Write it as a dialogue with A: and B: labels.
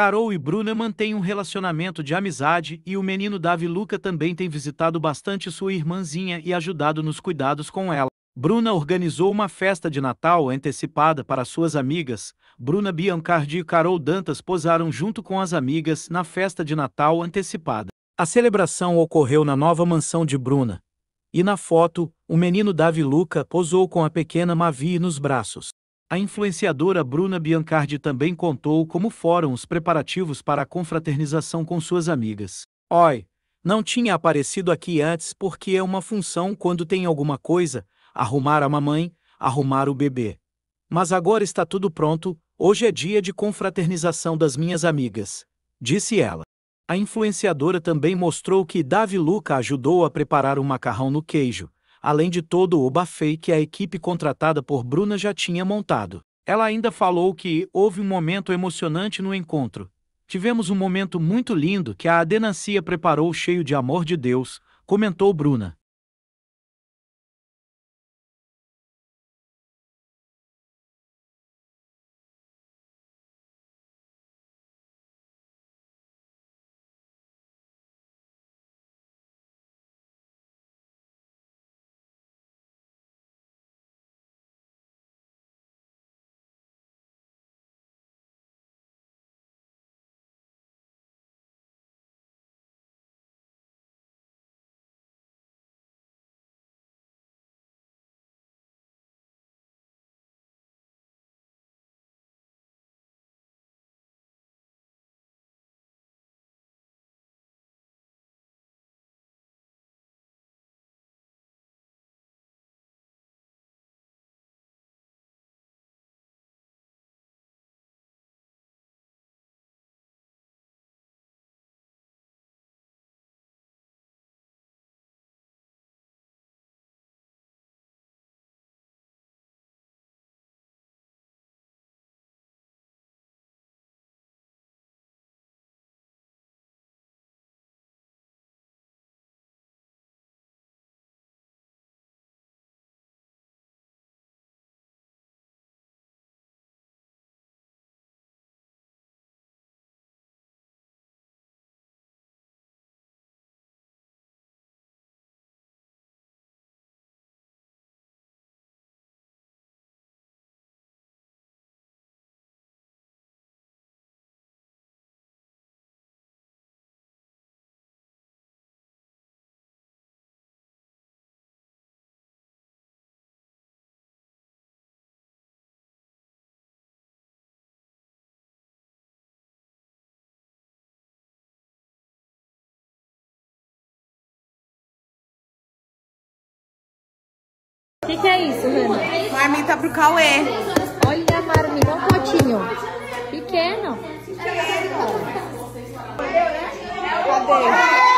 A: Carol e Bruna mantêm um relacionamento de amizade e o menino Davi Luca também tem visitado bastante sua irmãzinha e ajudado nos cuidados com ela. Bruna organizou uma festa de Natal antecipada para suas amigas. Bruna Biancardi e Carol Dantas posaram junto com as amigas na festa de Natal antecipada. A celebração ocorreu na nova mansão de Bruna. E na foto, o menino Davi Luca posou com a pequena Mavi nos braços. A influenciadora Bruna Biancardi também contou como foram os preparativos para a confraternização com suas amigas. Oi, não tinha aparecido aqui antes porque é uma função quando tem alguma coisa, arrumar a mamãe, arrumar o bebê. Mas agora está tudo pronto, hoje é dia de confraternização das minhas amigas, disse ela. A influenciadora também mostrou que Davi Luca ajudou a preparar o macarrão no queijo, além de todo o buffet que a equipe contratada por Bruna já tinha montado. Ela ainda falou que houve um momento emocionante no encontro. Tivemos um momento muito lindo que a Adenancia preparou cheio de amor de Deus, comentou Bruna.
B: que, que é isso, Rana? Marmita tá pro Cauê. Olha a marmita, um potinho. Pequeno. Pequeno. Cadê?